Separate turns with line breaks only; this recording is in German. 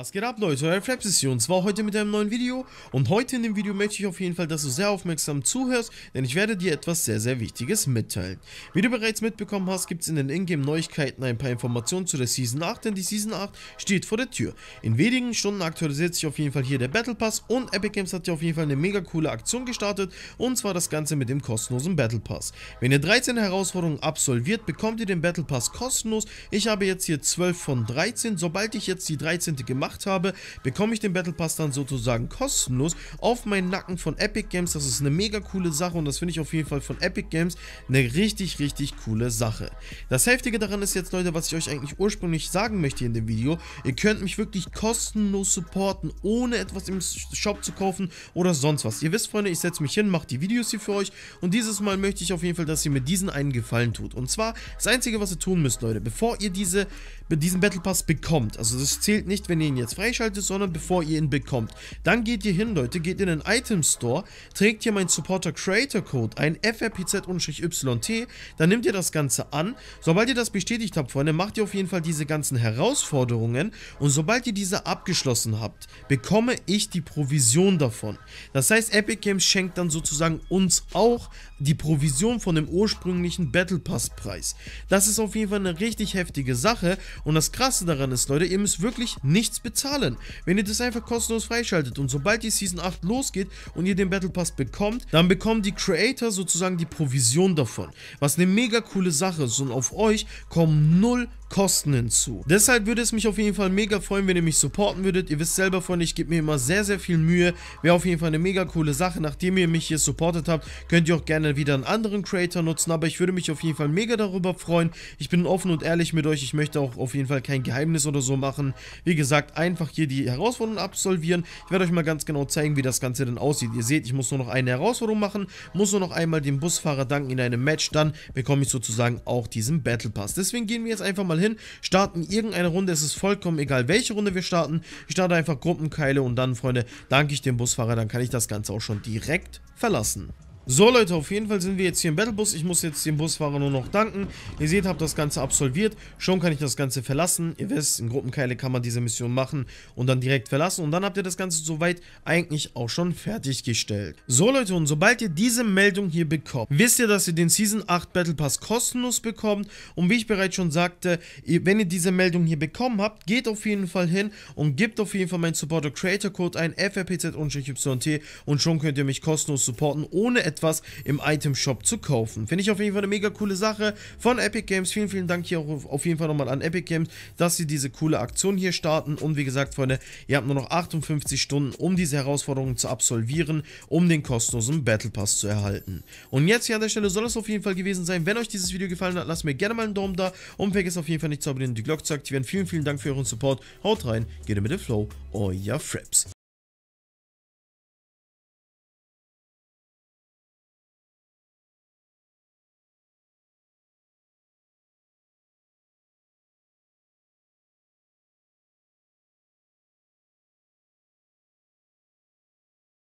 Was geht ab Leute, euer ist hier und zwar heute mit einem neuen Video und heute in dem Video möchte ich auf jeden Fall, dass du sehr aufmerksam zuhörst, denn ich werde dir etwas sehr sehr Wichtiges mitteilen. Wie du bereits mitbekommen hast, gibt es in den Ingame Neuigkeiten ein paar Informationen zu der Season 8, denn die Season 8 steht vor der Tür. In wenigen Stunden aktualisiert sich auf jeden Fall hier der Battle Pass und Epic Games hat hier auf jeden Fall eine mega coole Aktion gestartet und zwar das Ganze mit dem kostenlosen Battle Pass. Wenn ihr 13 Herausforderungen absolviert, bekommt ihr den Battle Pass kostenlos. Ich habe jetzt hier 12 von 13, sobald ich jetzt die 13. gemacht gemacht habe, bekomme ich den Battle Pass dann sozusagen kostenlos auf meinen Nacken von Epic Games. Das ist eine mega coole Sache und das finde ich auf jeden Fall von Epic Games eine richtig, richtig coole Sache. Das Heftige daran ist jetzt, Leute, was ich euch eigentlich ursprünglich sagen möchte in dem Video. Ihr könnt mich wirklich kostenlos supporten, ohne etwas im Shop zu kaufen oder sonst was. Ihr wisst, Freunde, ich setze mich hin, mache die Videos hier für euch und dieses Mal möchte ich auf jeden Fall, dass ihr mir diesen einen Gefallen tut. Und zwar, das Einzige, was ihr tun müsst, Leute, bevor ihr diese, diesen Battle Pass bekommt, also das zählt nicht, wenn ihr ihn jetzt freischaltet, sondern bevor ihr ihn bekommt. Dann geht ihr hin, Leute, geht in den Item Store, trägt hier meinen Supporter Creator Code ein, FRPZ-YT, dann nehmt ihr das Ganze an. Sobald ihr das bestätigt habt, Freunde, macht ihr auf jeden Fall diese ganzen Herausforderungen und sobald ihr diese abgeschlossen habt, bekomme ich die Provision davon. Das heißt, Epic Games schenkt dann sozusagen uns auch die Provision von dem ursprünglichen Battle Pass Preis. Das ist auf jeden Fall eine richtig heftige Sache und das Krasse daran ist, Leute, ihr müsst wirklich nichts bezahlen, wenn ihr das einfach kostenlos freischaltet. Und sobald die Season 8 losgeht und ihr den Battle Pass bekommt, dann bekommen die Creator sozusagen die Provision davon. Was eine mega coole Sache ist und auf euch kommen null Kosten hinzu. Deshalb würde es mich auf jeden Fall mega freuen, wenn ihr mich supporten würdet. Ihr wisst selber von, ich gebe mir immer sehr, sehr viel Mühe. Wäre auf jeden Fall eine mega coole Sache. Nachdem ihr mich hier supportet habt, könnt ihr auch gerne wieder einen anderen Creator nutzen. Aber ich würde mich auf jeden Fall mega darüber freuen. Ich bin offen und ehrlich mit euch. Ich möchte auch auf jeden Fall kein Geheimnis oder so machen. Wie gesagt, einfach hier die Herausforderung absolvieren. Ich werde euch mal ganz genau zeigen, wie das Ganze denn aussieht. Ihr seht, ich muss nur noch eine Herausforderung machen, muss nur noch einmal dem Busfahrer danken in einem Match. Dann bekomme ich sozusagen auch diesen Battle Pass. Deswegen gehen wir jetzt einfach mal hin, starten irgendeine Runde, es ist vollkommen egal, welche Runde wir starten. Ich starte einfach Gruppenkeile und dann, Freunde, danke ich dem Busfahrer, dann kann ich das Ganze auch schon direkt verlassen. So Leute, auf jeden Fall sind wir jetzt hier im Battle Bus. Ich muss jetzt dem Busfahrer nur noch danken. Ihr seht, habe das Ganze absolviert. Schon kann ich das Ganze verlassen. Ihr wisst, in Gruppenkeile kann man diese Mission machen und dann direkt verlassen. Und dann habt ihr das Ganze soweit eigentlich auch schon fertiggestellt. So Leute, und sobald ihr diese Meldung hier bekommt, wisst ihr, dass ihr den Season 8 Battle Pass kostenlos bekommt. Und wie ich bereits schon sagte, wenn ihr diese Meldung hier bekommen habt, geht auf jeden Fall hin und gebt auf jeden Fall meinen Supporter Creator Code ein, FRPZ-YT und schon könnt ihr mich kostenlos supporten, ohne etwas etwas im Item-Shop zu kaufen. Finde ich auf jeden Fall eine mega coole Sache von Epic Games. Vielen, vielen Dank hier auch auf jeden Fall nochmal an Epic Games, dass sie diese coole Aktion hier starten. Und wie gesagt, Freunde, ihr habt nur noch 58 Stunden, um diese Herausforderungen zu absolvieren, um den kostenlosen Battle Pass zu erhalten. Und jetzt hier an der Stelle soll es auf jeden Fall gewesen sein. Wenn euch dieses Video gefallen hat, lasst mir gerne mal einen Daumen da und vergesst auf jeden Fall nicht zu abonnieren und die Glocke zu aktivieren. Vielen, vielen Dank für euren Support. Haut rein, geht mit dem Flow, euer Fraps.